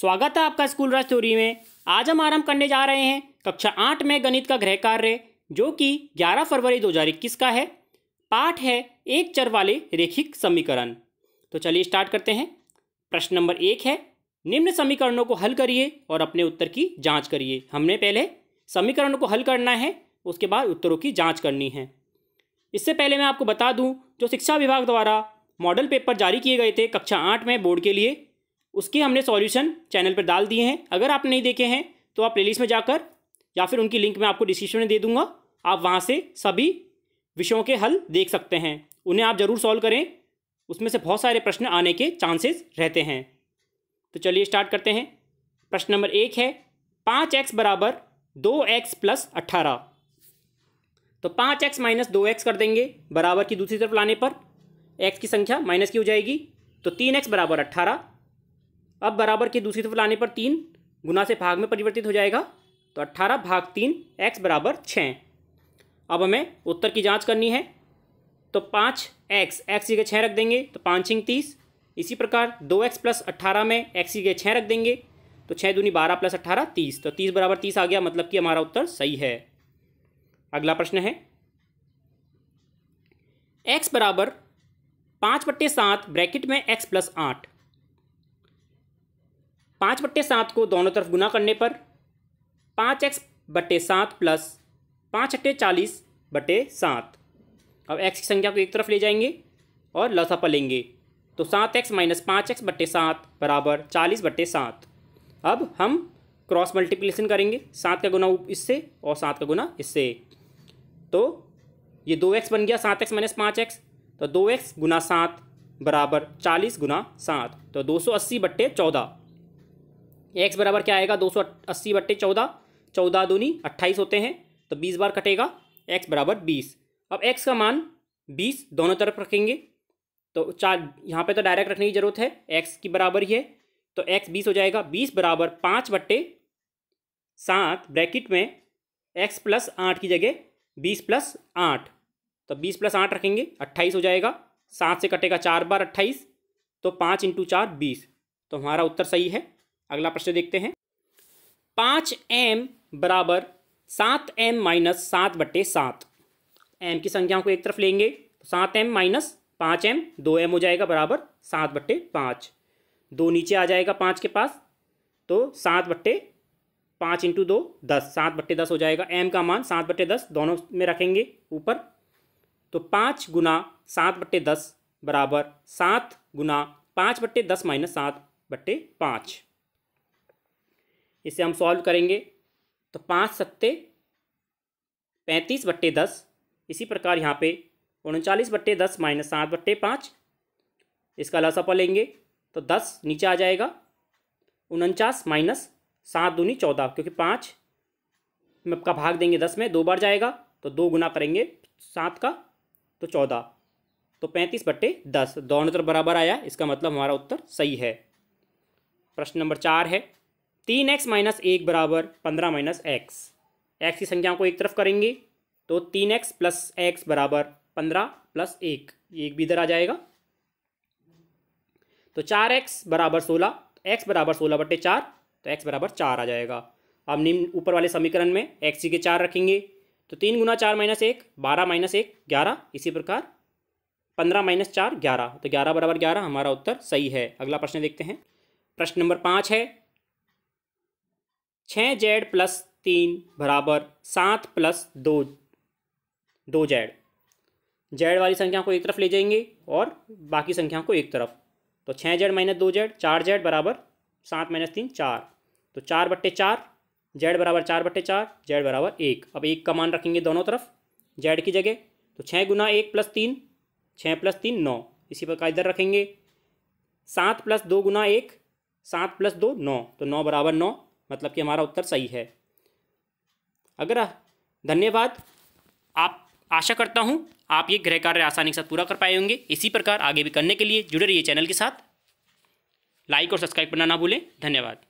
स्वागत है आपका स्कूल राज थ्योरी में आज हम आरंभ करने जा रहे हैं कक्षा आठ में गणित का गृह कार्य जो कि 11 फरवरी 2021 का है पाठ है एक चर वाले रेखिक समीकरण तो चलिए स्टार्ट करते हैं प्रश्न नंबर एक है निम्न समीकरणों को हल करिए और अपने उत्तर की जाँच करिए हमने पहले समीकरणों को हल करना है उसके बाद उत्तरों की जाँच करनी है इससे पहले मैं आपको बता दूँ जो शिक्षा विभाग द्वारा मॉडल पेपर जारी किए गए थे कक्षा आठ में बोर्ड के लिए उसके हमने सॉल्यूशन चैनल पर डाल दिए हैं अगर आप नहीं देखे हैं तो आप प्लेलिस्ट में जाकर या फिर उनकी लिंक मैं आपको डिस्क्रिप्शन में दे दूंगा आप वहाँ से सभी विषयों के हल देख सकते हैं उन्हें आप ज़रूर सॉल्व करें उसमें से बहुत सारे प्रश्न आने के चांसेस रहते हैं तो चलिए स्टार्ट करते हैं प्रश्न नंबर एक है पाँच एक्स बराबर दो एक्स प्लस अट्ठारह तो पाँच एक्स माइनस दो एक्स कर देंगे बराबर की दूसरी तरफ लाने पर एक्स की संख्या माइनस की हो जाएगी तो तीन एक्स बराबर अट्ठारह अब बराबर के दूसरी तरफ लाने पर तीन गुना से भाग में परिवर्तित हो जाएगा तो अट्ठारह भाग तीन एक्स बराबर छः अब हमें उत्तर की जांच करनी है तो पाँच एक्स एक्स जगह छः रख देंगे तो पाँच छिंग तीस इसी प्रकार दो एक्स प्लस अट्ठारह में एक्स की जगह छः रख देंगे तो छः दूनी बारह प्लस अट्ठारह तीस तो तीस बराबर तीस आ गया मतलब कि हमारा उत्तर सही है अगला प्रश्न है एक्स बराबर पाँच बट्टे सात ब्रैकेट में एक्स प्लस आठ पाँच बट्टे सात को दोनों तरफ गुना करने पर पाँच एक्स बट्टे सात प्लस पाँच अट्ठे चालीस बटे सात अब एक्स की संख्या को एक तरफ ले जाएंगे और लसपा लेंगे तो सात एक्स माइनस पाँच एक्स बट्टे सात बराबर चालीस बट्टे सात अब हम क्रॉस मल्टीप्लिकेशन करेंगे सात का गुना इससे और सात का गुना इससे तो ये दो एक्स बन गया सात एक्स माइनस पाँच एक्स तो दो एक्स गुना सात बराबर चालीस गुना सात तो दो सौ अस्सी बट्टे चौदह एक्स बराबर क्या आएगा दो सौ अस्सी बट्टे चौदह चौदह दूनी अट्ठाईस होते हैं तो बीस बार कटेगा एक्स बराबर बीस अब एक्स का मान बीस दोनों तरफ रखेंगे तो चार यहाँ पे तो डायरेक्ट रखने की ज़रूरत है एक्स की बराबर ही है तो एक्स बीस हो जाएगा बीस बराबर पाँच बट्टे सात ब्रैकेट में एक्स प्लस आठ की जगह बीस प्लस आठ तो बीस प्लस आठ रखेंगे अट्ठाईस हो जाएगा सात से कटेगा चार बार अट्ठाईस तो पाँच इंटू चार बीस तो हमारा उत्तर सही है अगला प्रश्न देखते हैं पाँच एम बराबर सात एम माइनस सात बट्टे सात एम की संख्याओं को एक तरफ लेंगे तो सात एम माइनस पाँच एम दो एम हो जाएगा बराबर सात बट्टे पाँच दो नीचे आ जाएगा पाँच के पास तो सात बट्टे पाँच इंटू दो दस सात बट्टे दस हो जाएगा एम का मान सात बट्टे दस दोनों में रखेंगे ऊपर तो पाँच गुना सात बट्टे दस बराबर सात गुना पाँच बट्टे दस माइनस सात बट्टे पाँच इसे हम सॉल्व करेंगे तो पाँच सत्ते पैंतीस बट्टे दस इसी प्रकार यहाँ पे उनचालीस बट्टे दस माइनस सात बट्टे पाँच इसका लसपा लेंगे तो दस नीचे आ जाएगा उनचास माइनस सात दूनी चौदह क्योंकि पाँच में का भाग देंगे दस में दो बार जाएगा तो दो गुना करेंगे सात का तो चौदह तो पैंतीस बट्टे दस दोनों तरफ बराबर आया इसका मतलब हमारा उत्तर सही है प्रश्न नंबर चार है तीन एक्स माइनस एक बराबर पंद्रह माइनस एक्स एक्स की संख्याओं को एक तरफ करेंगे तो तीन एक्स प्लस एक्स बराबर पंद्रह प्लस एक ये एक भी इधर आ जाएगा तो चार एक्स बराबर सोलह तो एक्स बराबर सोलह बटे चार तो एक्स बराबर चार आ जाएगा अब निम्न ऊपर वाले समीकरण में एक्स के चार रखेंगे तो तीन गुना चार माइनस एक बारह माइनस एक ग्यारह इसी प्रकार पंद्रह माइनस चार ग्यारह तो ग्यारह बराबर ग्यारह हमारा उत्तर सही है अगला प्रश्न देखते हैं प्रश्न नंबर पाँच है छः जेड प्लस तीन बराबर सात प्लस दो दो जेड जेड वाली संख्या को एक तरफ ले जाएंगे और बाकी संख्या को एक तरफ तो छः जेड माइनस दो जेड चार जेड बराबर सात माइनस तीन चार तो चार बट्टे चार जेड बराबर चार बट्टे चार जेड बराबर एक अब एक का मान रखेंगे दोनों तरफ जेड की जगह तो छः गुना एक प्लस तीन छः प्लस तीन नौ इसी प्रकार इधर रखेंगे सात प्लस दो गुना एक सात प्लस दो नौ तो नौ बराबर नौ मतलब कि हमारा उत्तर सही है अगर धन्यवाद आप आशा करता हूँ आप ये गृह कार्य आसानी के साथ पूरा कर पाए होंगे इसी प्रकार आगे भी करने के लिए जुड़े रहिए चैनल के साथ लाइक और सब्सक्राइब करना ना भूलें धन्यवाद